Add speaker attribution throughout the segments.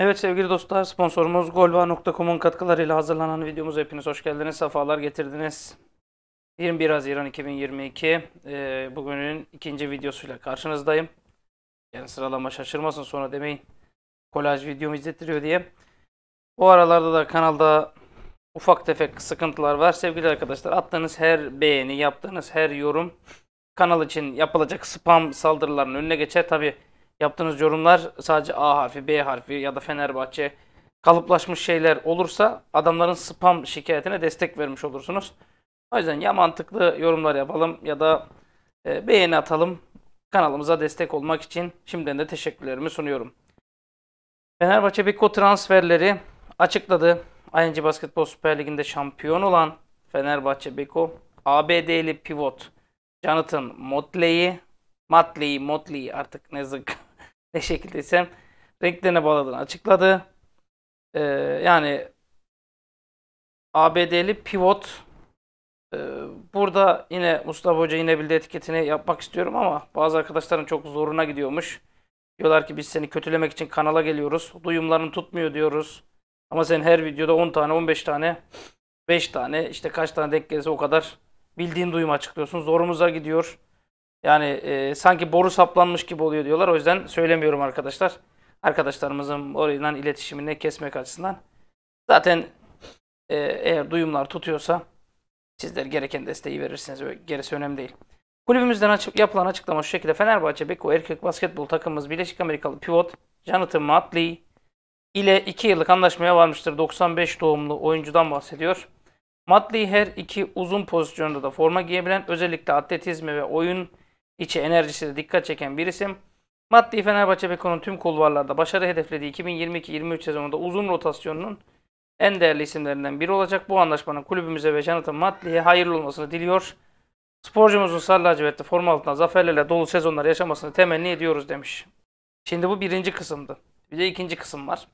Speaker 1: Evet sevgili dostlar sponsorumuz golva.com'un katkılarıyla hazırlanan videomuz hepiniz hoş geldiniz. Sefalar getirdiniz. 21 Haziran 2022 e, bugünün ikinci videosuyla karşınızdayım. Yani sıralama şaşırmasın sonra demeyin. Kolaj videomu izlettiriyor diye. Bu aralarda da kanalda ufak tefek sıkıntılar var. Sevgili arkadaşlar attığınız her beğeni, yaptığınız her yorum kanal için yapılacak spam saldırılarının önüne geçer. Tabi yaptığınız yorumlar sadece A harfi, B harfi ya da Fenerbahçe kalıplaşmış şeyler olursa adamların spam şikayetine destek vermiş olursunuz. O yüzden ya mantıklı yorumlar yapalım ya da e, beğeni atalım. Kanalımıza destek olmak için şimdiden de teşekkürlerimi sunuyorum. Fenerbahçe Beko transferleri açıkladı. ING Basketbol Süper Ligi'nde şampiyon olan Fenerbahçe Beko ABD'li pivot Jonathan Motley'i Motley, Motley artık ne yazık ne şekilde renklerine bağladığını açıkladı. Ee, yani ABD'li pivot ee, burada yine Mustafa Hoca yine bildi etiketini yapmak istiyorum ama bazı arkadaşların çok zoruna gidiyormuş. Diyorlar ki biz seni kötülemek için kanala geliyoruz. Duyumların tutmuyor diyoruz. Ama sen her videoda 10 tane 15 tane 5 tane işte kaç tane denk gelirse o kadar bildiğin duyum açıklıyorsun. Zorumuza gidiyor. Yani e, sanki boru saplanmış gibi oluyor diyorlar. O yüzden söylemiyorum arkadaşlar. Arkadaşlarımızın oradan iletişimini kesmek açısından. Zaten e, eğer duyumlar tutuyorsa sizler gereken desteği verirsiniz. Gerisi önemli değil. Kulübümüzden açık, yapılan açıklama şu şekilde. Fenerbahçe Beko erkek basketbol takımımız Birleşik Amerikalı pivot Jonathan Motley ile 2 yıllık anlaşmaya varmıştır. 95 doğumlu oyuncudan bahsediyor. Motley her iki uzun pozisyonda da forma giyebilen özellikle atletizmi ve oyun içi enerjisi de dikkat çeken bir isim. Maddi Fenerbahçe Beko'nun tüm kulvarlarda başarı hedeflediği 2022-23 sezonunda uzun rotasyonunun en değerli isimlerinden biri olacak. Bu anlaşmanın kulübümüze ve Jonathan Matli'ye hayırlı olmasını diliyor. Sporcumuzun Sarı Lacivert'te forma altında zaferlerle dolu sezonlar yaşamasını temenni ediyoruz demiş. Şimdi bu birinci kısımdı. Bir de ikinci kısım var.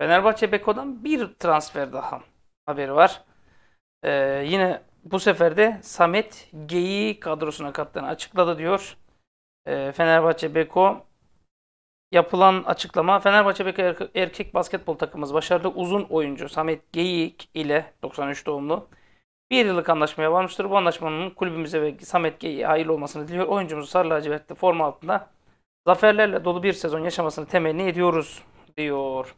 Speaker 1: Fenerbahçe Beko'dan bir transfer daha haberi var. Ee, yine bu sefer de Samet Geyi kadrosuna kattığını açıkladı diyor. Ee, Fenerbahçe Beko yapılan açıklama Fenerbahçe Beko erkek basketbol takımımız başarılı uzun oyuncu Samet Geyik ile 93 doğumlu bir yıllık anlaşmaya varmıştır. Bu anlaşmanın kulübümüze ve Samet Geyik'e hayırlı olmasını diliyor. Oyuncumuzu Sarı Lacivert'te forma altında zaferlerle dolu bir sezon yaşamasını temenni ediyoruz diyor.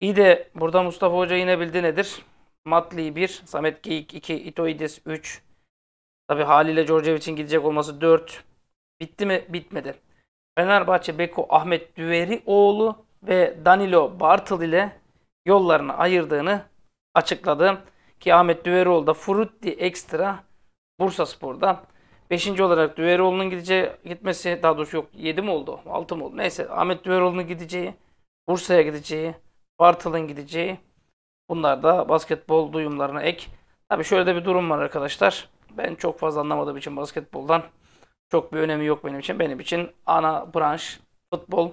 Speaker 1: İyi de burada Mustafa Hoca yine bildi nedir? Matli 1, Samet Geyik 2, Itoides 3. Tabi haliyle Djordjevic'in gidecek olması 4. Bitti mi? Bitmedi. Fenerbahçe Beko Ahmet Düverioğlu ve Danilo Bartıl ile yollarını ayırdığını açıkladı. Ki Ahmet Düverioğlu da Frutti Extra Bursa Spor'da. Beşinci olarak Düveroğlu'nun gideceği gitmesi daha doğrusu yok Yedi mi oldu Altı mı oldu neyse Ahmet Düveroğlu'nun gideceği Bursa'ya gideceği Bartıl'ın gideceği Bunlar da basketbol duyumlarına ek. Tabii şöyle de bir durum var arkadaşlar. Ben çok fazla anlamadığım için basketboldan çok bir önemi yok benim için. Benim için ana branş futbol.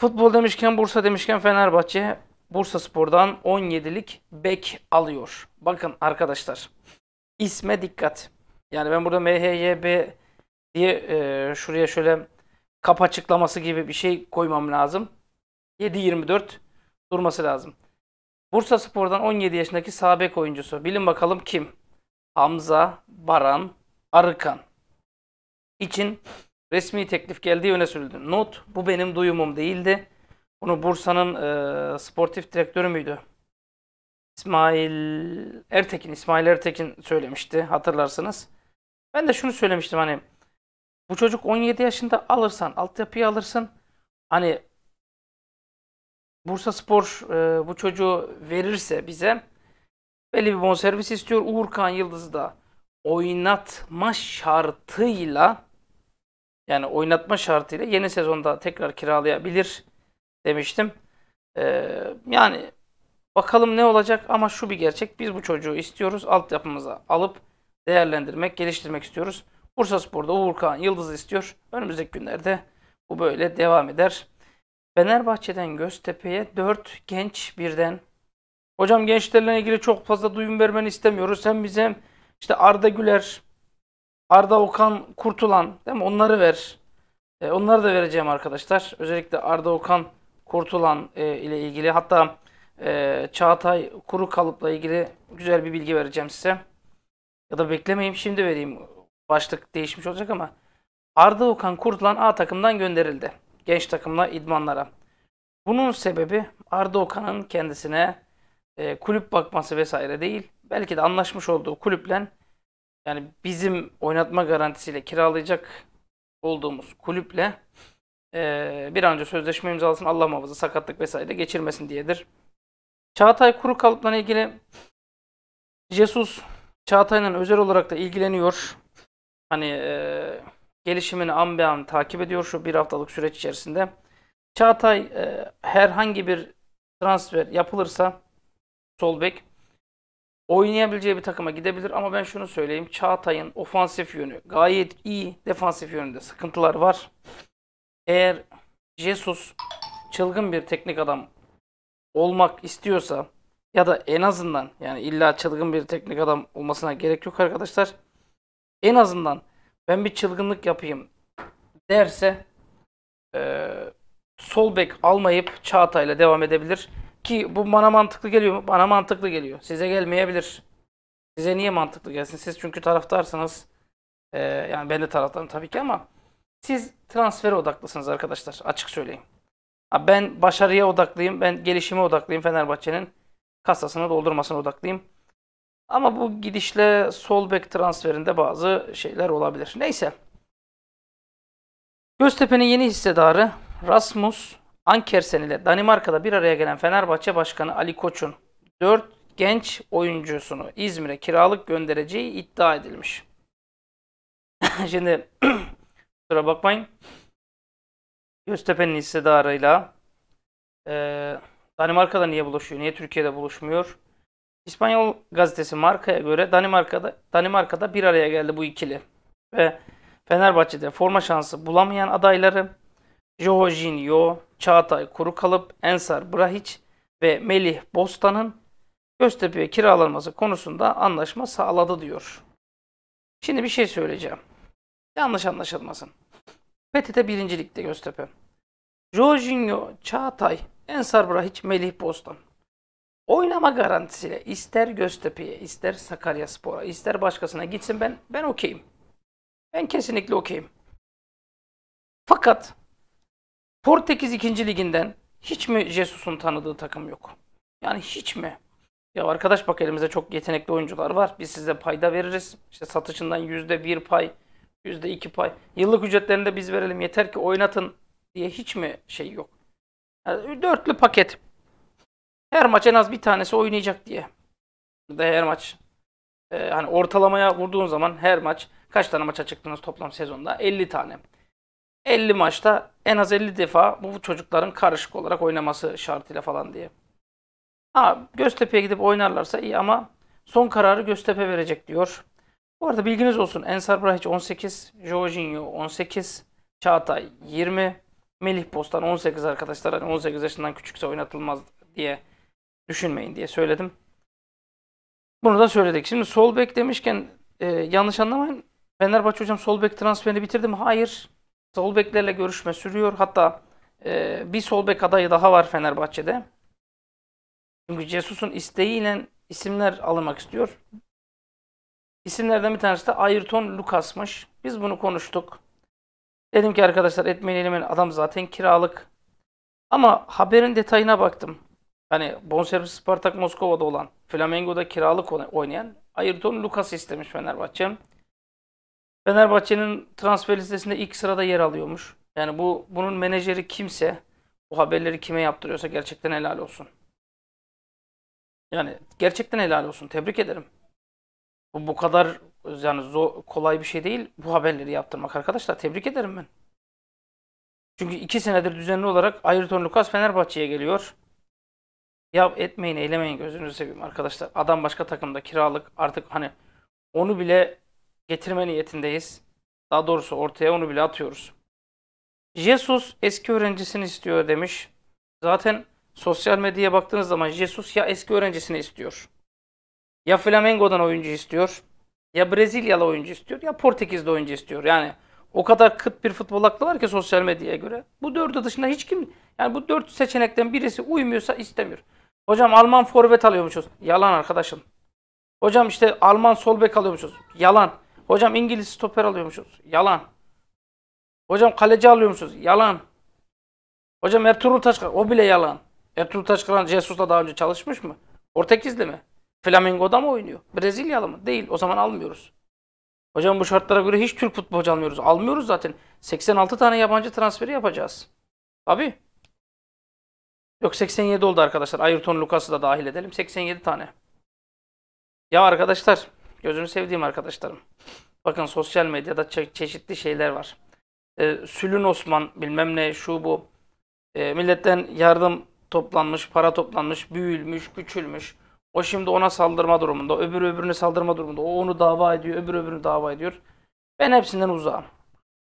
Speaker 1: Futbol demişken Bursa demişken Fenerbahçe Bursa Spor'dan 17'lik bek alıyor. Bakın arkadaşlar isme dikkat. Yani ben burada MHYB diye e, şuraya şöyle kap açıklaması gibi bir şey koymam lazım. 7-24 durması lazım. Bursa Spor'dan 17 yaşındaki sabek oyuncusu. Bilin bakalım kim? Hamza Baran Arıkan için resmi teklif geldiği öne sürüldü. Not bu benim duyumum değildi. Bunu Bursa'nın e, sportif direktörü müydü? İsmail Ertekin, İsmail Ertekin söylemişti hatırlarsınız. Ben de şunu söylemiştim hani bu çocuk 17 yaşında alırsan, altyapıyı alırsın. Hani Bursa Spor e, bu çocuğu verirse bize belli bir bonservis istiyor. Uğurkan Yıldız'ı da oynatma şartıyla yani oynatma şartıyla yeni sezonda tekrar kiralayabilir demiştim. Ee, yani bakalım ne olacak ama şu bir gerçek. Biz bu çocuğu istiyoruz. Altyapımıza alıp değerlendirmek, geliştirmek istiyoruz. Bursa Spor'da Uğurkan Yıldız istiyor. Önümüzdeki günlerde bu böyle devam eder. Fenerbahçe'den Göztepe'ye 4 genç birden. Hocam gençlerle ilgili çok fazla duyum vermeni istemiyoruz. Sen bize işte Arda Güler, Arda Okan Kurtulan değil mi? Onları ver. E, onları da vereceğim arkadaşlar. Özellikle Arda Okan Kurtulan e, ile ilgili hatta e, Çağatay Kuru Kalıp'la ilgili güzel bir bilgi vereceğim size. Ya da beklemeyeyim şimdi vereyim. Başlık değişmiş olacak ama Arda Okan Kurtulan A takımdan gönderildi genç takımla idmanlara. Bunun sebebi Arda Okan'ın kendisine e, kulüp bakması vesaire değil. Belki de anlaşmış olduğu kulüple yani bizim oynatma garantisiyle kiralayacak olduğumuz kulüple e, bir an önce sözleşme imzalasın Allah muhafaza sakatlık vesaire geçirmesin diyedir. Çağatay Kuru kalıpla ilgili Jesus Çağatay'la özel olarak da ilgileniyor. Hani e, gelişimini an be an takip ediyor şu bir haftalık süreç içerisinde. Çağatay e, herhangi bir transfer yapılırsa solbek oynayabileceği bir takıma gidebilir ama ben şunu söyleyeyim. Çağatay'ın ofansif yönü gayet iyi. Defansif yönünde sıkıntılar var. Eğer Jesus çılgın bir teknik adam olmak istiyorsa ya da en azından yani illa çılgın bir teknik adam olmasına gerek yok arkadaşlar. En azından ben bir çılgınlık yapayım derse e, sol bek almayıp Çağatay'la devam edebilir. Ki bu bana mantıklı geliyor mu? Bana mantıklı geliyor. Size gelmeyebilir. Size niye mantıklı gelsin? Siz çünkü taraftarsınız. E, yani ben de taraftarım tabii ki ama siz transfere odaklısınız arkadaşlar. Açık söyleyeyim. Ben başarıya odaklıyım. Ben gelişime odaklıyım. Fenerbahçe'nin kasasını doldurmasına odaklıyım. Ama bu gidişle sol bek transferinde bazı şeyler olabilir. Neyse. Göztepe'nin yeni hissedarı Rasmus Ankersen ile Danimarka'da bir araya gelen Fenerbahçe Başkanı Ali Koç'un 4 genç oyuncusunu İzmir'e kiralık göndereceği iddia edilmiş. Şimdi kusura bakmayın. Göztepe'nin hissedarıyla e, Danimarka'da niye buluşuyor? Niye Türkiye'de buluşmuyor? İspanyol gazetesi Marka'ya göre Danimarka'da Danimarka'da bir araya geldi bu ikili ve Fenerbahçe'de forma şansı bulamayan adayları Jorginho, Çağatay Kuru kalıp Ensar Brahiç ve Melih Bostan'ın Göztepe'ye kiralanması konusunda anlaşma sağladı diyor. Şimdi bir şey söyleyeceğim. Yanlış anlaşılmasın. PTT birincilikte Göztepe. Jorginho, Çağatay, Ensar Brahiç, Melih Bostan. Oynama garantisiyle ister Göztepe'ye, ister Sakaryaspor'a, ister başkasına gitsin ben ben okeyim. Ben kesinlikle okeyim. Fakat Portekiz 2. liginden hiç mi Jesus'un tanıdığı takım yok? Yani hiç mi? Ya arkadaş bak elimizde çok yetenekli oyuncular var. Biz size payda veririz. İşte satışından %1 pay, %2 pay. Yıllık ücretlerini de biz verelim yeter ki oynatın diye hiç mi şey yok? Yani dörtlü paket her maç en az bir tanesi oynayacak diye. Da her maç e, hani ortalamaya vurduğun zaman her maç kaç tane maça çıktınız toplam sezonda? 50 tane. 50 maçta en az 50 defa bu çocukların karışık olarak oynaması şartıyla falan diye. Ha Göztepe'ye gidip oynarlarsa iyi ama son kararı Göztepe verecek diyor. Bu arada bilginiz olsun Ensar Brahiç 18, Jorginho 18, Çağatay 20, Melih Postan 18 arkadaşlar. Hani 18 yaşından küçükse oynatılmaz diye düşünmeyin diye söyledim. Bunu da söyledik. Şimdi sol bek demişken e, yanlış anlamayın. Fenerbahçe hocam sol bek transferini bitirdi mi? Hayır. Sol beklerle görüşme sürüyor. Hatta e, bir sol bek adayı daha var Fenerbahçe'de. Çünkü Jesus'un isteğiyle isimler almak istiyor. İsimlerden bir tanesi de Ayrton Lucas'mış. Biz bunu konuştuk. Dedim ki arkadaşlar etmeyelim adam zaten kiralık. Ama haberin detayına baktım. Hani bonservis Spartak Moskova'da olan, Flamengo'da kiralık oynayan Ayrton Lucas istemiş Fenerbahçe. Fenerbahçe'nin transfer listesinde ilk sırada yer alıyormuş. Yani bu bunun menajeri kimse bu haberleri kime yaptırıyorsa gerçekten helal olsun. Yani gerçekten helal olsun. Tebrik ederim. Bu, bu kadar yani zor, kolay bir şey değil bu haberleri yaptırmak arkadaşlar. Tebrik ederim ben. Çünkü iki senedir düzenli olarak Ayrton Lucas Fenerbahçe'ye geliyor. Ya etmeyin eylemeyin gözünüzü seveyim arkadaşlar. Adam başka takımda kiralık artık hani onu bile getirme niyetindeyiz. Daha doğrusu ortaya onu bile atıyoruz. Jesus eski öğrencisini istiyor demiş. Zaten sosyal medyaya baktığınız zaman Jesus ya eski öğrencisini istiyor. Ya Flamengo'dan oyuncu istiyor. Ya Brezilyalı oyuncu istiyor. Ya Portekiz'de oyuncu istiyor. Yani o kadar kıt bir futbol aklı var ki sosyal medyaya göre. Bu dördü dışında hiç kim yani bu dört seçenekten birisi uymuyorsa istemiyor. Hocam Alman forvet alıyormuşuz. Yalan arkadaşım. Hocam işte Alman sol bek alıyormuşuz. Yalan. Hocam İngiliz stoper alıyormuşuz. Yalan. Hocam kaleci alıyormuşuz. Yalan. Hocam Ertuğrul Taşkıran. O bile yalan. Ertuğrul Taşkıran Jesus'la daha önce çalışmış mı? Portekizli mi? Flamengo'da mı oynuyor? Brezilyalı mı? Değil. O zaman almıyoruz. Hocam bu şartlara göre hiç Türk futbolcu almıyoruz. Almıyoruz zaten. 86 tane yabancı transferi yapacağız. Tabii. Yok 87 oldu arkadaşlar. Ayrton Lucas'ı da dahil edelim. 87 tane. Ya arkadaşlar, gözünü sevdiğim arkadaşlarım. Bakın sosyal medyada çe çeşitli şeyler var. Ee, Sülün Osman bilmem ne şu bu. Ee, milletten yardım toplanmış, para toplanmış, büyülmüş, küçülmüş. O şimdi ona saldırma durumunda, Öbür öbürüne saldırma durumunda. O onu dava ediyor, öbürü öbürünü dava ediyor. Ben hepsinden uzağım.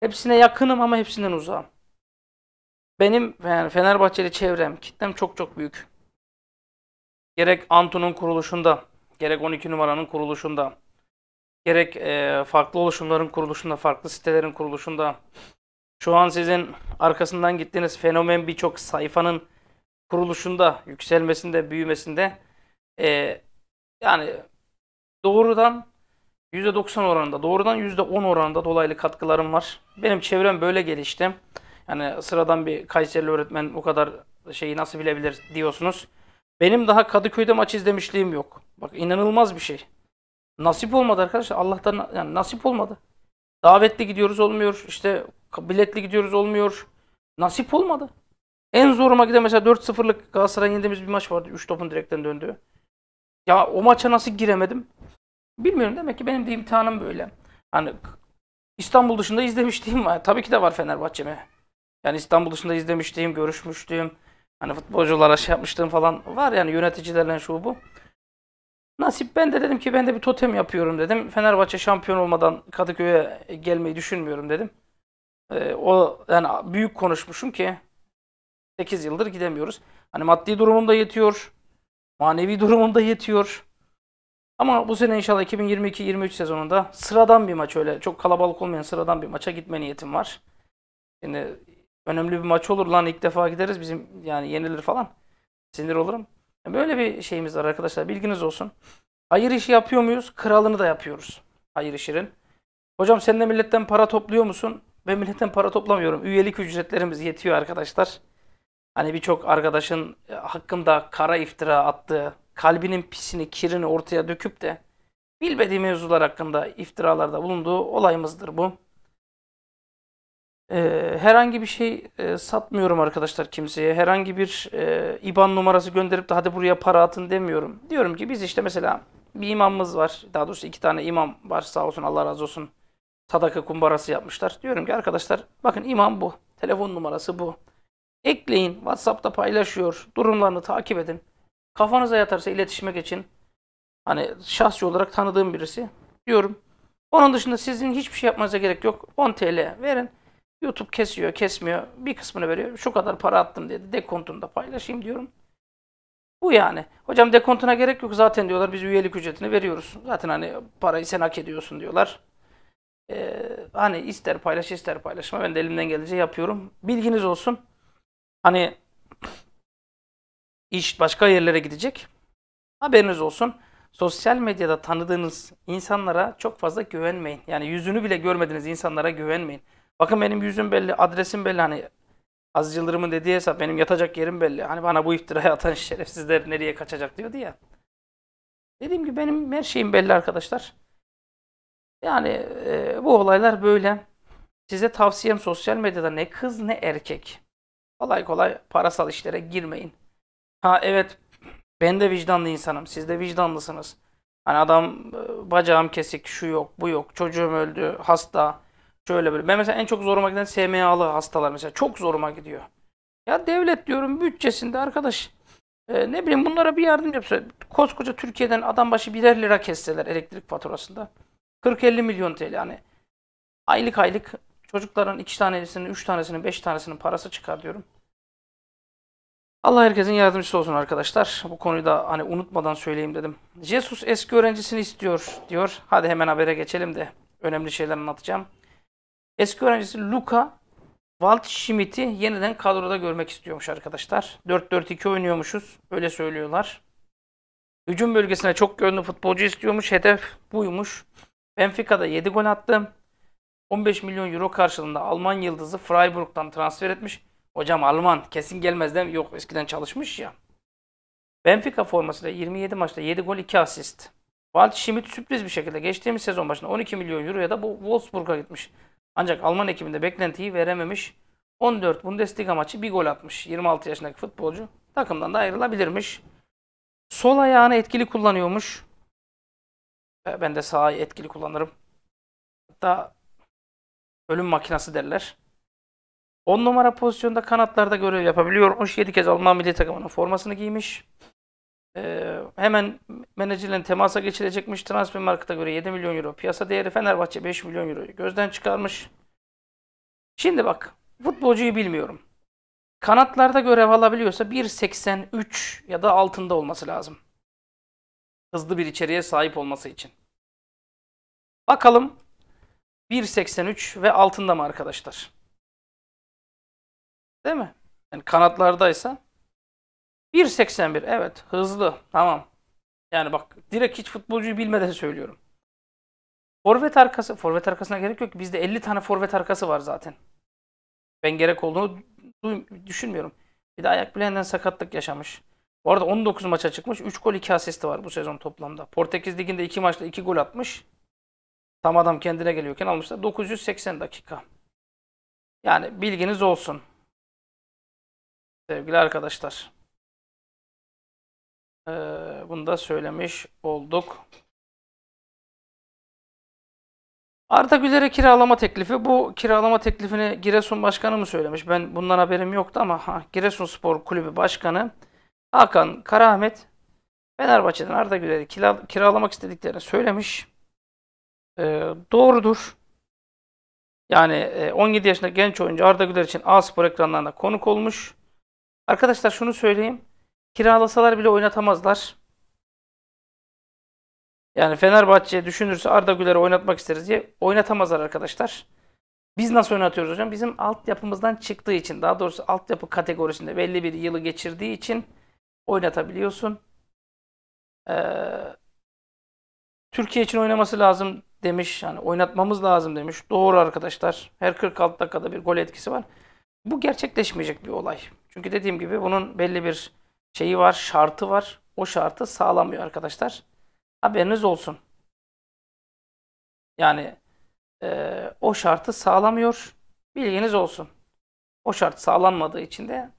Speaker 1: Hepsine yakınım ama hepsinden uzağım. Benim yani Fenerbahçeli çevrem, kitlem çok çok büyük. Gerek Antu'nun kuruluşunda, gerek 12 numaranın kuruluşunda, gerek e, farklı oluşumların kuruluşunda, farklı sitelerin kuruluşunda, şu an sizin arkasından gittiğiniz fenomen birçok sayfanın kuruluşunda, yükselmesinde, büyümesinde e, yani doğrudan %90 oranında, doğrudan %10 oranında dolaylı katkılarım var. Benim çevrem böyle gelişti. Yani sıradan bir Kayserili öğretmen bu kadar şeyi nasıl bilebilir diyorsunuz. Benim daha Kadıköy'de maç izlemişliğim yok. Bak inanılmaz bir şey. Nasip olmadı arkadaşlar. Allah'tan yani nasip olmadı. Davetli gidiyoruz olmuyor. İşte biletli gidiyoruz olmuyor. Nasip olmadı. En zoruma giden mesela 4-0'lık Galatasaray'ın yendiğimiz bir maç vardı. 3 topun direkten döndüğü. Ya o maça nasıl giremedim? Bilmiyorum demek ki benim de imtihanım böyle. Hani İstanbul dışında izlemişliğim var. Tabii ki de var Fenerbahçe'me. Yani İstanbul dışında izlemiştim, görüşmüştüm. Hani futbolculara şey yapmıştım falan var yani yöneticilerle şu bu. Nasip ben de dedim ki ben de bir totem yapıyorum dedim. Fenerbahçe şampiyon olmadan Kadıköy'e gelmeyi düşünmüyorum dedim. Ee, o yani büyük konuşmuşum ki 8 yıldır gidemiyoruz. Hani maddi durumum da yetiyor. Manevi durumum da yetiyor. Ama bu sene inşallah 2022-23 sezonunda sıradan bir maç öyle çok kalabalık olmayan sıradan bir maça gitme niyetim var. Şimdi Önemli bir maç olur lan ilk defa gideriz bizim yani yenilir falan. Sinir olurum. Böyle bir şeyimiz var arkadaşlar bilginiz olsun. Hayır işi yapıyor muyuz? Kralını da yapıyoruz. Hayır işinin. Hocam sen de milletten para topluyor musun? Ben milletten para toplamıyorum. Üyelik ücretlerimiz yetiyor arkadaşlar. Hani birçok arkadaşın e, hakkında kara iftira attığı, kalbinin pisini, kirini ortaya döküp de bilmediği mevzular hakkında iftiralarda bulunduğu olayımızdır bu. Ee, herhangi bir şey e, satmıyorum arkadaşlar kimseye. Herhangi bir e, IBAN numarası gönderip de hadi buraya para atın demiyorum. Diyorum ki biz işte mesela bir imamımız var. Daha doğrusu iki tane imam var sağ olsun Allah razı olsun. Sadaka kumbarası yapmışlar. Diyorum ki arkadaşlar bakın imam bu. Telefon numarası bu. Ekleyin. Whatsapp'ta paylaşıyor. Durumlarını takip edin. Kafanıza yatarsa iletişime geçin. Hani şahsi olarak tanıdığım birisi diyorum. Onun dışında sizin hiçbir şey yapmanıza gerek yok. 10 TL verin. YouTube kesiyor, kesmiyor. Bir kısmını veriyor. Şu kadar para attım dedi. Dekontunu da paylaşayım diyorum. Bu yani. Hocam dekontuna gerek yok zaten diyorlar. Biz üyelik ücretini veriyoruz. Zaten hani parayı sen hak ediyorsun diyorlar. Ee, hani ister paylaş ister paylaşma. Ben de elimden gelince yapıyorum. Bilginiz olsun. Hani iş başka yerlere gidecek. Haberiniz olsun. Sosyal medyada tanıdığınız insanlara çok fazla güvenmeyin. Yani yüzünü bile görmediğiniz insanlara güvenmeyin. Bakın benim yüzüm belli, adresim belli. Hani Aziz Yıldırım'ın dediği hesap benim yatacak yerim belli. Hani bana bu iftira atan şerefsizler nereye kaçacak diyordu ya. Dediğim gibi benim her şeyim belli arkadaşlar. Yani e, bu olaylar böyle. Size tavsiyem sosyal medyada ne kız ne erkek. Kolay kolay parasal işlere girmeyin. Ha evet ben de vicdanlı insanım. Siz de vicdanlısınız. Hani adam e, bacağım kesik, şu yok, bu yok, çocuğum öldü, hasta. Şöyle böyle. Ben mesela en çok zoruma giden SMA'lı hastalar mesela. Çok zoruma gidiyor. Ya devlet diyorum bütçesinde arkadaş e, ne bileyim bunlara bir yardım yapsa. Koskoca Türkiye'den adam başı birer lira kesseler elektrik faturasında. 40-50 milyon TL yani. Aylık aylık çocukların iki tanesinin, üç tanesinin, beş tanesinin parası çıkar diyorum. Allah herkesin yardımcısı olsun arkadaşlar. Bu konuyu da hani unutmadan söyleyeyim dedim. Jesus eski öğrencisini istiyor diyor. Hadi hemen habere geçelim de önemli şeyler anlatacağım. Eski öğrencisi Luka Walt Schmidt'i yeniden kadroda görmek istiyormuş arkadaşlar. 4-4-2 oynuyormuşuz. Öyle söylüyorlar. Hücum bölgesine çok gönlü futbolcu istiyormuş. Hedef buymuş. Benfica'da 7 gol attı. 15 milyon euro karşılığında Alman yıldızı Freiburg'dan transfer etmiş. Hocam Alman kesin gelmez gelmezden yok eskiden çalışmış ya. Benfica formasıyla 27 maçta 7 gol 2 asist. Walt Schmidt sürpriz bir şekilde geçtiğimiz sezon başında 12 milyon euroya da bu Wolfsburg'a gitmiş. Ancak Alman ekibinde beklentiyi verememiş. 14 Bundesliga maçı bir gol atmış. 26 yaşındaki futbolcu takımdan da ayrılabilirmiş. Sol ayağını etkili kullanıyormuş. Ee, ben de sağı etkili kullanırım. Hatta ölüm makinası derler. 10 numara pozisyonda kanatlarda görev yapabiliyormuş. 7 kez Alman milli takımının formasını giymiş e, hemen menajerlerin temasa geçilecekmiş. Transfer markete göre 7 milyon euro. Piyasa değeri Fenerbahçe 5 milyon euro. Gözden çıkarmış. Şimdi bak futbolcuyu bilmiyorum. Kanatlarda görev alabiliyorsa 1.83 ya da altında olması lazım. Hızlı bir içeriğe sahip olması için. Bakalım 1.83 ve altında mı arkadaşlar? Değil mi? Yani kanatlardaysa 1.81 evet hızlı tamam. Yani bak direkt hiç futbolcuyu bilmeden söylüyorum. Forvet arkası, forvet arkasına gerek yok. Bizde 50 tane forvet arkası var zaten. Ben gerek olduğunu düşünmüyorum. Bir de ayak bileğinden sakatlık yaşamış. Bu arada 19 maça çıkmış. 3 gol 2 asisti var bu sezon toplamda. Portekiz Ligi'nde 2 maçta 2 gol atmış. Tam adam kendine geliyorken almışlar. 980 dakika. Yani bilginiz olsun. Sevgili arkadaşlar. Ee, bunu da söylemiş olduk. Artagüler'e kiralama teklifi. Bu kiralama teklifini Giresun Başkanı mı söylemiş? Ben bundan haberim yoktu ama ha, Giresun Spor Kulübü Başkanı Hakan Karahmet Fenerbahçe'den Arda Güler'i kira, kiralamak istediklerini söylemiş. Ee, doğrudur. Yani e, 17 yaşında genç oyuncu Arda Güler için A Spor Ekranlarında konuk olmuş. Arkadaşlar şunu söyleyeyim kiralasalar bile oynatamazlar. Yani Fenerbahçe düşünürse Arda Güler'i oynatmak isteriz diye oynatamazlar arkadaşlar. Biz nasıl oynatıyoruz hocam? Bizim altyapımızdan çıktığı için daha doğrusu altyapı kategorisinde belli bir yılı geçirdiği için oynatabiliyorsun. Ee, Türkiye için oynaması lazım demiş. Yani oynatmamız lazım demiş. Doğru arkadaşlar. Her 46 dakikada bir gol etkisi var. Bu gerçekleşmeyecek bir olay. Çünkü dediğim gibi bunun belli bir şeyi var, şartı var. O şartı sağlamıyor arkadaşlar. Haberiniz olsun. Yani e, o şartı sağlamıyor. Bilginiz olsun. O şart sağlanmadığı için de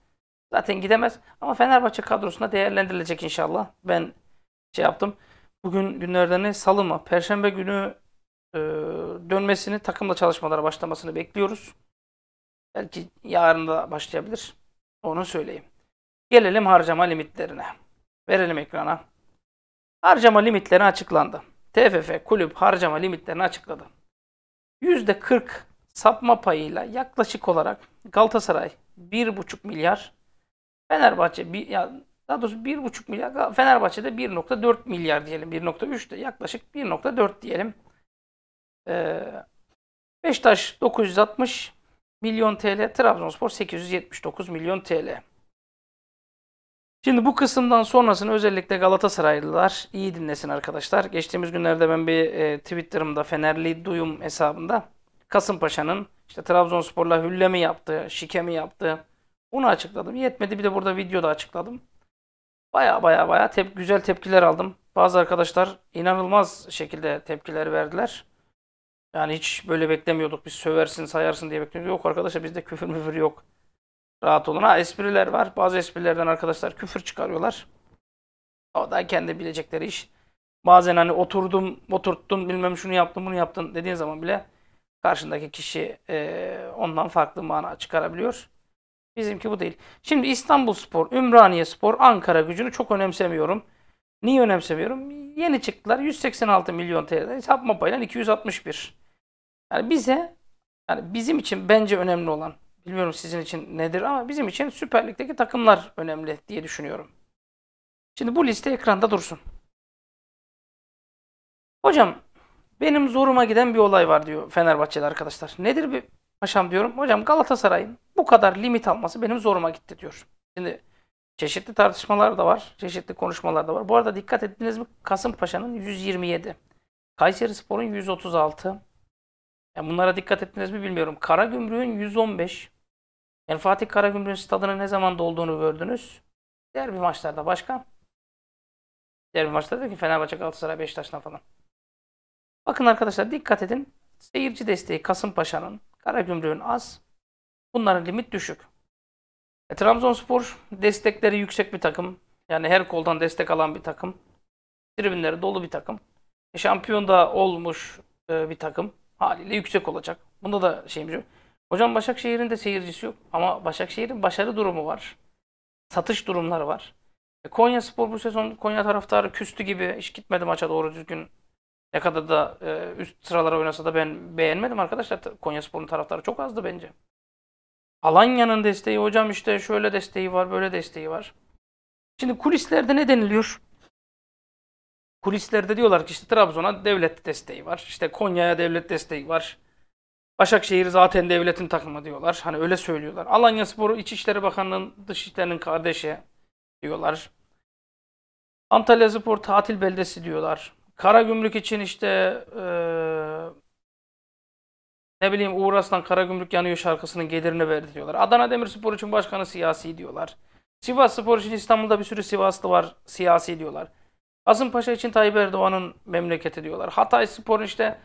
Speaker 1: zaten gidemez. Ama Fenerbahçe kadrosunda değerlendirilecek inşallah. Ben şey yaptım. Bugün günlerden ne? Salı mı? Perşembe günü e, dönmesini, takımla çalışmalara başlamasını bekliyoruz. Belki yarın da başlayabilir. Onu söyleyeyim. Gelelim harcama limitlerine. Verelim ekrana. Harcama limitleri açıklandı. TFF kulüp harcama limitlerini açıkladı. %40 sapma payıyla yaklaşık olarak Galatasaray 1,5 milyar, Fenerbahçe bir, ya daha doğrusu 1,5 milyar, Fenerbahçe'de 1,4 milyar diyelim, 1,3 de yaklaşık 1,4 diyelim. Ee, Beştaş 960 milyon TL, Trabzonspor 879 milyon TL. Şimdi bu kısımdan sonrasını özellikle Galatasaraylılar iyi dinlesin arkadaşlar. Geçtiğimiz günlerde ben bir e, Twitter'ımda Fenerli Duyum hesabında Kasımpaşa'nın işte Trabzonspor'la hülle mi yaptı, şike mi yaptı bunu açıkladım. Yetmedi bir de burada videoda açıkladım. Baya baya baya tep güzel tepkiler aldım. Bazı arkadaşlar inanılmaz şekilde tepkiler verdiler. Yani hiç böyle beklemiyorduk. Biz söversin, sayarsın diye bekliyorduk. Yok arkadaşlar bizde küfür müfür yok. Rahat olun. Ha espriler var. Bazı esprilerden arkadaşlar küfür çıkarıyorlar. O da kendi bilecekleri iş. Bazen hani oturdum, oturttun, bilmem şunu yaptım, bunu yaptın dediğin zaman bile karşındaki kişi e, ondan farklı mana çıkarabiliyor. Bizimki bu değil. Şimdi İstanbul Spor, Ümraniye Spor, Ankara gücünü çok önemsemiyorum. Niye önemsemiyorum? Yeni çıktılar 186 milyon TL'den hesap mapayla 261. Yani bize yani bizim için bence önemli olan bilmiyorum sizin için nedir ama bizim için Süper Lig'deki takımlar önemli diye düşünüyorum. Şimdi bu liste ekranda dursun. Hocam benim zoruma giden bir olay var diyor Fenerbahçeli arkadaşlar. Nedir bir paşam diyorum. Hocam Galatasaray'ın bu kadar limit alması benim zoruma gitti diyor. Şimdi çeşitli tartışmalar da var. Çeşitli konuşmalar da var. Bu arada dikkat ettiniz mi? Kasımpaşa'nın 127. Kayseri Spor'un 136. Yani bunlara dikkat ettiniz mi bilmiyorum. Karagümrük'ün 115. Yani Fatih Karagümrük'ün stadının ne zaman dolduğunu gördünüz. Derbi maçlarda başka. Derbi maçlarda da ki Fenerbahçe Galatasaray Beşiktaş'tan falan. Bakın arkadaşlar dikkat edin. Seyirci desteği Kasımpaşa'nın, Karagümrük'ün az. Bunların limit düşük. E, Trabzonspor destekleri yüksek bir takım. Yani her koldan destek alan bir takım. Tribünleri dolu bir takım. E, şampiyon da olmuş e, bir takım haliyle yüksek olacak. Bunda da şeyimiz yok. Hocam Başakşehir'in de seyircisi yok ama Başakşehir'in başarı durumu var. Satış durumları var. E, Konya Spor bu sezon Konya taraftarı küstü gibi hiç gitmedi maça doğru düzgün. Ne kadar da e, üst sıralara oynasa da ben beğenmedim arkadaşlar. Konya Spor'un taraftarı çok azdı bence. Alanya'nın desteği hocam işte şöyle desteği var böyle desteği var. Şimdi kulislerde ne deniliyor? Kulislerde diyorlar ki işte Trabzon'a devlet desteği var. İşte Konya'ya devlet desteği var. Başakşehir zaten devletin takımı diyorlar. Hani öyle söylüyorlar. Alanya Sporu İçişleri Bakanlığı'nın Dışişleri'nin kardeşi diyorlar. Antalya Spor tatil beldesi diyorlar. Karagümrük için işte ee, ne bileyim Uğur Aslan Karagümrük yanıyor şarkısının gelirini verdi diyorlar. Adana Demirspor için başkanı siyasi diyorlar. Sivas Spor için İstanbul'da bir sürü Sivaslı var siyasi diyorlar. Paşa için Tayyip Erdoğan'ın memleketi diyorlar. Hatay Spor'un işte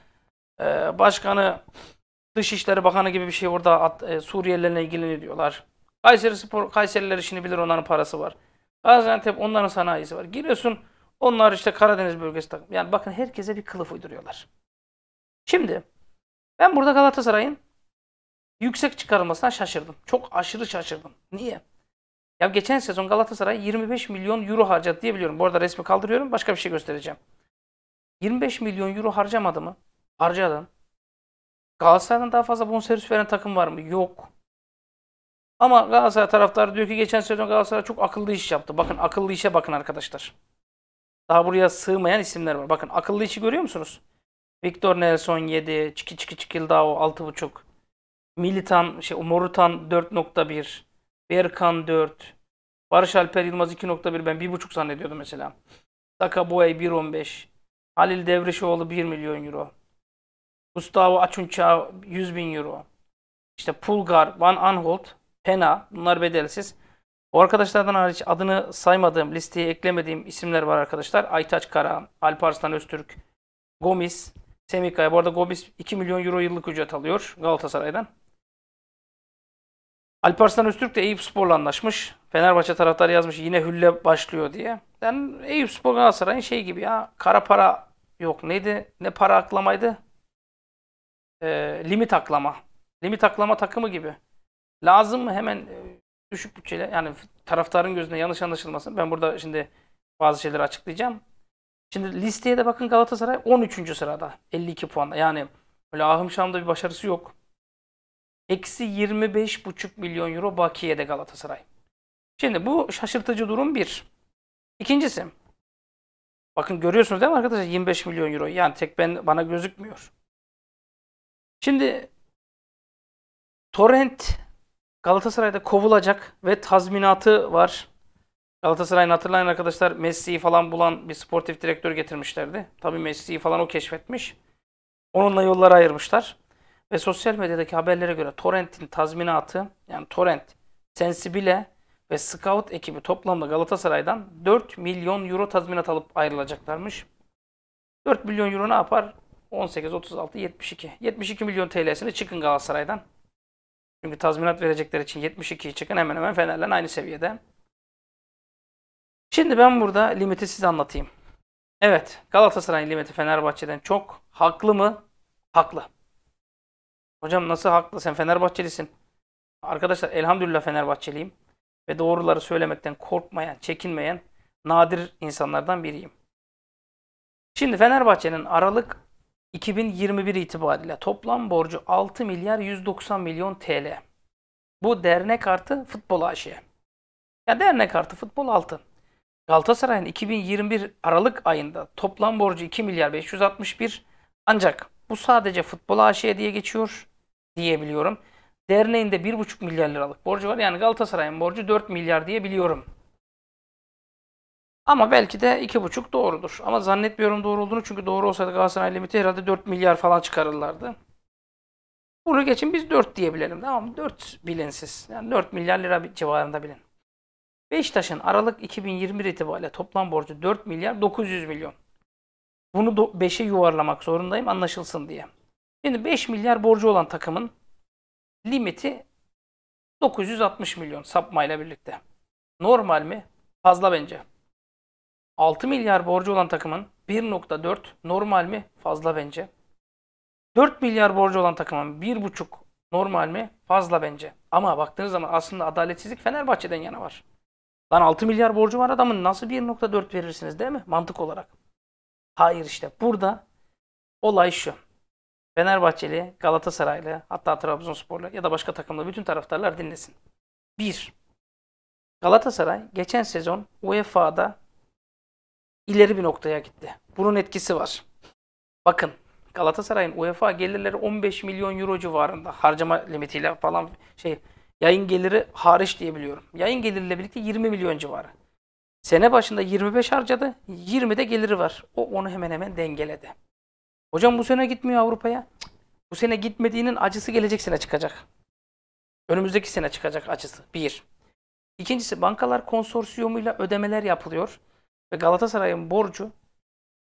Speaker 1: e, başkanı, Dışişleri Bakanı gibi bir şey orada at, e, Suriyelilerle ilgileniyor diyorlar. Kayseri Spor, Kayseriler işini bilir onların parası var. Gaziantep onların sanayisi var. Giriyorsun, onlar işte Karadeniz bölgesi takım. Yani bakın herkese bir kılıf uyduruyorlar. Şimdi ben burada Galatasaray'ın yüksek çıkarılmasına şaşırdım. Çok aşırı şaşırdım. Niye? Ya geçen sezon Galatasaray 25 milyon euro harcadı diye biliyorum. Bu arada resmi kaldırıyorum. Başka bir şey göstereceğim. 25 milyon euro harcamadı mı? Harcadı. Galatasaray'dan daha fazla bonservis veren takım var mı? Yok. Ama Galatasaray taraftarı diyor ki geçen sezon Galatasaray çok akıllı iş yaptı. Bakın akıllı işe bakın arkadaşlar. Daha buraya sığmayan isimler var. Bakın akıllı işi görüyor musunuz? Victor Nelson 7, Çiki Çiki Çikildao 6.5, Militan, şey, Morutan 4.1, Berkan 4. Barış Alper Yılmaz 2.1 ben 1.5 zannediyordum mesela. Saka Boy 1.15. Halil Devreşoğlu 1 milyon euro. Gustavo Açunça 100 bin euro. İşte Pulgar, Van Anholt, Pena bunlar bedelsiz. O arkadaşlardan hariç adını saymadığım, listeye eklemediğim isimler var arkadaşlar. Aytaç Kara, Alparslan Öztürk, Gomis, Semikaya. Bu arada Gomis 2 milyon euro yıllık ücret alıyor Galatasaray'dan. Alparslan Öztürk de Eyüp Spor'la anlaşmış. Fenerbahçe taraftarı yazmış yine hülle başlıyor diye. Yani Eyüp Spor Galatasaray'ın şey gibi ya kara para yok neydi ne para aklamaydı? E, limit aklama. Limit aklama takımı gibi. Lazım mı hemen e, düşük bütçeyle yani taraftarın gözüne yanlış anlaşılmasın. Ben burada şimdi bazı şeyleri açıklayacağım. Şimdi listeye de bakın Galatasaray 13. sırada 52 puanla Yani öyle ahım şamda bir başarısı yok. Eksi 25,5 milyon euro bakiyede Galatasaray. Şimdi bu şaşırtıcı durum bir. İkincisi. Bakın görüyorsunuz değil mi arkadaşlar 25 milyon euro. Yani tek ben bana gözükmüyor. Şimdi Torrent Galatasaray'da kovulacak ve tazminatı var. Galatasaray'ın hatırlayın arkadaşlar Messi'yi falan bulan bir sportif direktör getirmişlerdi. Tabii Messi'yi falan o keşfetmiş. Onunla yolları ayırmışlar. Ve sosyal medyadaki haberlere göre Torrent'in tazminatı yani Torrent, Sensibile ve Scout ekibi toplamda Galatasaray'dan 4 milyon euro tazminat alıp ayrılacaklarmış. 4 milyon euro ne yapar? 18, 36, 72. 72 milyon TL'sini çıkın Galatasaray'dan. Çünkü tazminat verecekler için 72'yi çıkın hemen hemen Fener'le aynı seviyede. Şimdi ben burada limiti size anlatayım. Evet Galatasaray'ın limiti Fenerbahçe'den çok haklı mı? Haklı. Hocam nasıl haklı sen Fenerbahçelisin. Arkadaşlar elhamdülillah Fenerbahçeliyim. Ve doğruları söylemekten korkmayan, çekinmeyen nadir insanlardan biriyim. Şimdi Fenerbahçe'nin Aralık 2021 itibariyle toplam borcu 6 milyar 190 milyon TL. Bu dernek artı futbol AŞ'ye. Ya dernek artı futbol altın. Galatasaray'ın 2021 Aralık ayında toplam borcu 2 milyar 561 ancak bu sadece Futbol AŞ diye geçiyor diyebiliyorum. Derneğinde de 1,5 milyar liralık borcu var. Yani Galatasaray'ın borcu 4 milyar diye biliyorum. Ama belki de 2,5 doğrudur. Ama zannetmiyorum doğru olduğunu çünkü doğru olsaydı Galatasaray limiti herhalde 4 milyar falan çıkarırlardı. Bunu geçin biz 4 diyebilelim. Tamam mı? 4 bilin Yani 4 milyar lira civarında bilin. Beşiktaş'ın Aralık 2021 itibariyle toplam borcu 4 milyar 900 milyon. Bunu 5'e yuvarlamak zorundayım anlaşılsın diye. Şimdi 5 milyar borcu olan takımın limiti 960 milyon sapma ile birlikte. Normal mi? Fazla bence. 6 milyar borcu olan takımın 1.4 normal mi? Fazla bence. 4 milyar borcu olan takımın 1.5 normal mi? Fazla bence. Ama baktığınız zaman aslında adaletsizlik Fenerbahçe'den yana var. Lan 6 milyar borcu var adamın nasıl 1.4 verirsiniz değil mi? Mantık olarak. Hayır işte burada olay şu. Fenerbahçeli, Galatasaraylı, hatta Trabzonsporlu ya da başka takımlı bütün taraftarlar dinlesin. 1. Galatasaray geçen sezon UEFA'da ileri bir noktaya gitti. Bunun etkisi var. Bakın Galatasaray'ın UEFA gelirleri 15 milyon euro civarında harcama limitiyle falan şey yayın geliri hariç diyebiliyorum. Yayın geliriyle birlikte 20 milyon civarı. Sene başında 25 harcadı, 20'de geliri var. O onu hemen hemen dengeledi. Hocam bu sene gitmiyor Avrupa'ya. Bu sene gitmediğinin acısı gelecek sene çıkacak. Önümüzdeki sene çıkacak acısı. Bir. İkincisi bankalar konsorsiyumuyla ödemeler yapılıyor. Ve Galatasaray'ın borcu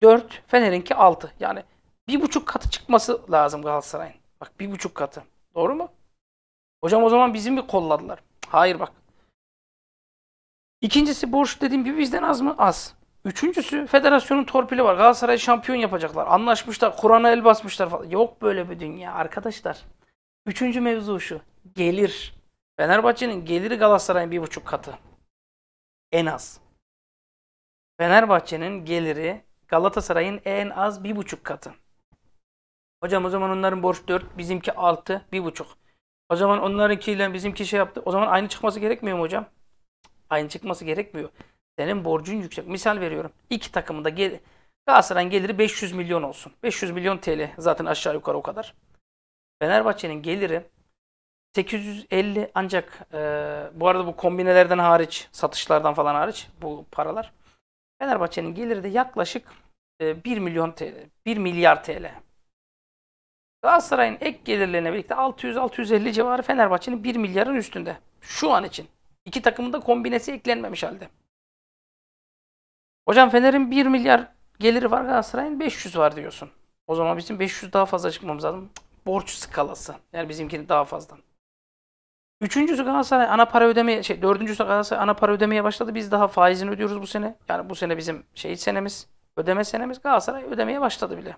Speaker 1: 4, Fener'inki 6. Yani bir buçuk katı çıkması lazım Galatasaray'ın. Bak bir buçuk katı. Doğru mu? Hocam o zaman bizim mi kolladılar? Hayır bak. İkincisi borç dediğim gibi bizden az mı? Az. Üçüncüsü federasyonun torpili var. Galatasaray şampiyon yapacaklar. Anlaşmışlar. Kur'an'a el basmışlar falan. Yok böyle bir dünya arkadaşlar. Üçüncü mevzu şu. Gelir. Fenerbahçe'nin geliri Galatasaray'ın bir buçuk katı. En az. Fenerbahçe'nin geliri Galatasaray'ın en az bir buçuk katı. Hocam o zaman onların borç dört, bizimki altı bir buçuk. O zaman onlarınkiyle bizimki şey yaptı. O zaman aynı çıkması gerekmiyor mu hocam? aynı çıkması gerekmiyor. Senin borcun yüksek. Misal veriyorum. İki takımında gel Galatasaray'ın geliri 500 milyon olsun. 500 milyon TL zaten aşağı yukarı o kadar. Fenerbahçe'nin geliri 850 ancak e, bu arada bu kombinelerden hariç, satışlardan falan hariç bu paralar. Fenerbahçe'nin geliri de yaklaşık e, 1 milyon TL, 1 milyar TL. Galatasaray'ın ek gelirlerine birlikte 600-650 civarı Fenerbahçe'nin 1 milyarın üstünde. Şu an için. İki takımın da kombinesi eklenmemiş halde. Hocam Fener'in 1 milyar geliri var Galatasaray'ın 500 var diyorsun. O zaman bizim 500 daha fazla çıkmamız lazım. Borç skalası. Yani bizimkini daha fazla. Üçüncüsü Galatasaray ana para ödemeye, şey, dördüncüsü Galatasaray ana para ödemeye başladı. Biz daha faizini ödüyoruz bu sene. Yani bu sene bizim şey senemiz, ödeme senemiz Galatasaray ödemeye başladı bile.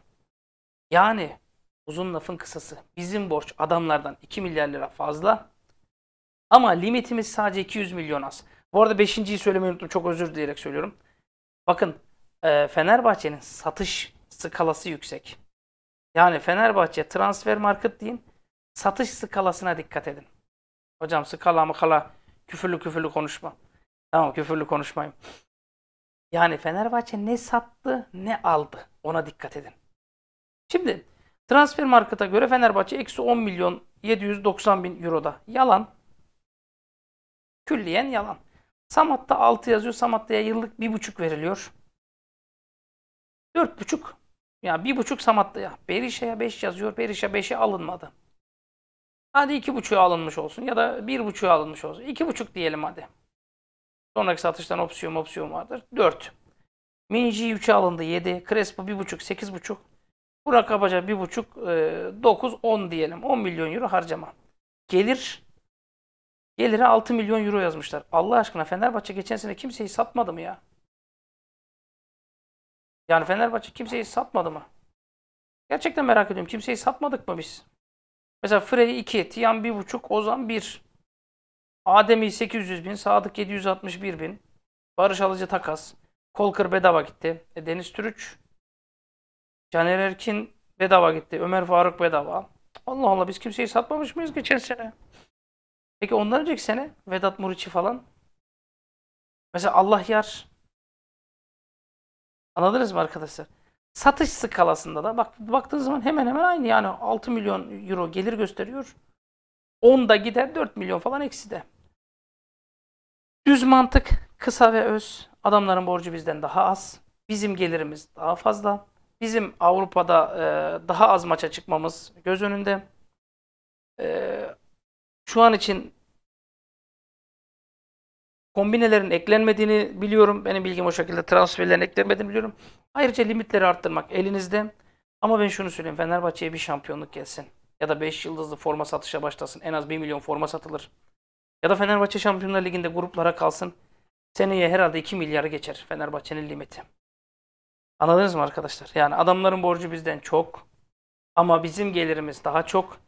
Speaker 1: Yani uzun lafın kısası. Bizim borç adamlardan 2 milyar lira fazla. Ama limitimiz sadece 200 milyon az. Bu arada 5.yi söylemeyi unuttum. Çok özür dileyerek söylüyorum. Bakın e, Fenerbahçe'nin satış skalası yüksek. Yani Fenerbahçe transfer market deyin. Satış skalasına dikkat edin. Hocam skala mı kala küfürlü küfürlü konuşma. Tamam küfürlü konuşmayayım. Yani Fenerbahçe ne sattı ne aldı. Ona dikkat edin. Şimdi transfer markete göre Fenerbahçe eksi 10 milyon 790 bin euroda. Yalan. Külliyen yalan. Samat'ta 6 yazıyor. Samat'ta yıllık 1,5 veriliyor. 4,5. Ya 1,5 Samat'ta ya. Berişe'ye 5 yazıyor. Berişe 5'e alınmadı. Hadi 2,5'a alınmış olsun ya da 1,5'a alınmış olsun. 2,5 diyelim hadi. Sonraki satıştan opsiyon opsiyon vardır. 4. Minji 3'e alındı 7. Crespo 1,5 8,5. Burak Abaca 1,5 9 10 diyelim. 10 milyon euro harcama. Gelir Geliri 6 milyon euro yazmışlar. Allah aşkına Fenerbahçe geçen sene kimseyi satmadı mı ya? Yani Fenerbahçe kimseyi satmadı mı? Gerçekten merak ediyorum. Kimseyi satmadık mı biz? Mesela Frey 2, Tiyan 1.5, Ozan 1. Ademi 800 bin, Sadık 761 bin. Barış Alıcı takas. Kolkır bedava gitti. E, Deniz Türüç. Caner Erkin bedava gitti. Ömer Faruk bedava. Allah Allah biz kimseyi satmamış mıyız geçen sene? Peki ondan önceki sene Vedat Muriçi falan. Mesela Allah yar. Anladınız mı arkadaşlar? Satış skalasında da bak baktığınız zaman hemen hemen aynı yani 6 milyon euro gelir gösteriyor. 10'da gider 4 milyon falan ekside. Düz mantık kısa ve öz. Adamların borcu bizden daha az. Bizim gelirimiz daha fazla. Bizim Avrupa'da e, daha az maça çıkmamız göz önünde. E, şu an için kombinelerin eklenmediğini biliyorum. Benim bilgim o şekilde transferlerin eklenmediğini biliyorum. Ayrıca limitleri arttırmak elinizde. Ama ben şunu söyleyeyim. Fenerbahçe'ye bir şampiyonluk gelsin. Ya da 5 yıldızlı forma satışa başlasın. En az 1 milyon forma satılır. Ya da Fenerbahçe Şampiyonlar Ligi'nde gruplara kalsın. Seneye herhalde 2 milyarı geçer Fenerbahçe'nin limiti. Anladınız mı arkadaşlar? Yani adamların borcu bizden çok. Ama bizim gelirimiz daha çok.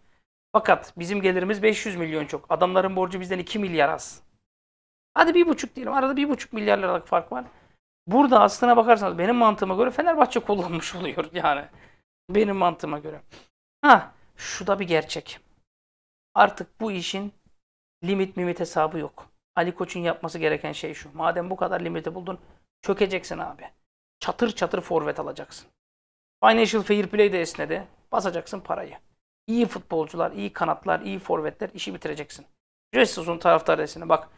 Speaker 1: Fakat bizim gelirimiz 500 milyon çok. Adamların borcu bizden 2 milyar az. Hadi bir buçuk diyelim. Arada 1,5 milyar liralık fark var. Burada aslına bakarsanız benim mantığıma göre Fenerbahçe kullanmış oluyor yani. Benim mantığıma göre. Ha şu da bir gerçek. Artık bu işin limit mimit hesabı yok. Ali Koç'un yapması gereken şey şu. Madem bu kadar limiti buldun çökeceksin abi. Çatır çatır forvet alacaksın. Financial Fair Play de esnedi. Basacaksın parayı iyi futbolcular, iyi kanatlar, iyi forvetler işi bitireceksin. Jesse taraftar desene. Bak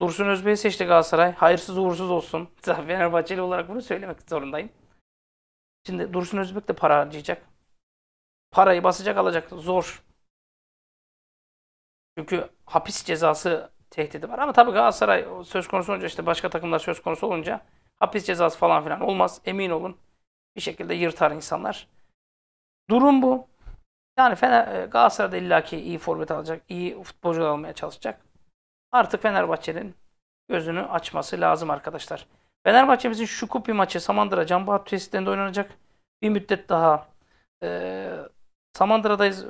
Speaker 1: Dursun Özbey'i seçti Galatasaray. Hayırsız uğursuz olsun. Fenerbahçeli olarak bunu söylemek zorundayım. Şimdi Dursun Özbek de para harcayacak. Parayı basacak alacak. Zor. Çünkü hapis cezası tehdidi var. Ama tabii Galatasaray söz konusu olunca işte başka takımlar söz konusu olunca hapis cezası falan filan olmaz. Emin olun. Bir şekilde yırtar insanlar. Durum bu. Yani Fener, e, Galatasaray'da illaki iyi forvet alacak, iyi futbolcu almaya çalışacak. Artık Fenerbahçe'nin gözünü açması lazım arkadaşlar. Fenerbahçe'mizin şu kupi maçı Samandıra Canbahar tesislerinde oynanacak. Bir müddet daha e, Samandıra'dayız.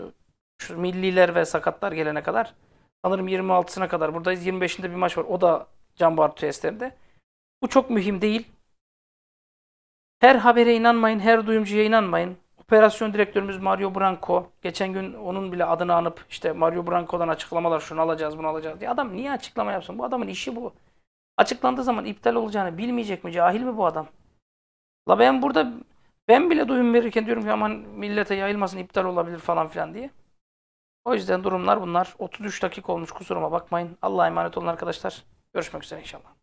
Speaker 1: Şu milliler ve sakatlar gelene kadar. Sanırım 26'sına kadar buradayız. 25'inde bir maç var. O da Canbahar tesislerinde. Bu çok mühim değil. Her habere inanmayın, her duyumcuya inanmayın. Operasyon direktörümüz Mario Branco. Geçen gün onun bile adını anıp işte Mario Branco'dan açıklamalar şunu alacağız bunu alacağız diye. Adam niye açıklama yapsın? Bu adamın işi bu. Açıklandığı zaman iptal olacağını bilmeyecek mi? Cahil mi bu adam? La ben burada ben bile duyum verirken diyorum ki aman millete yayılmasın iptal olabilir falan filan diye. O yüzden durumlar bunlar. 33 dakika olmuş kusuruma bakmayın. Allah'a emanet olun arkadaşlar. Görüşmek üzere inşallah.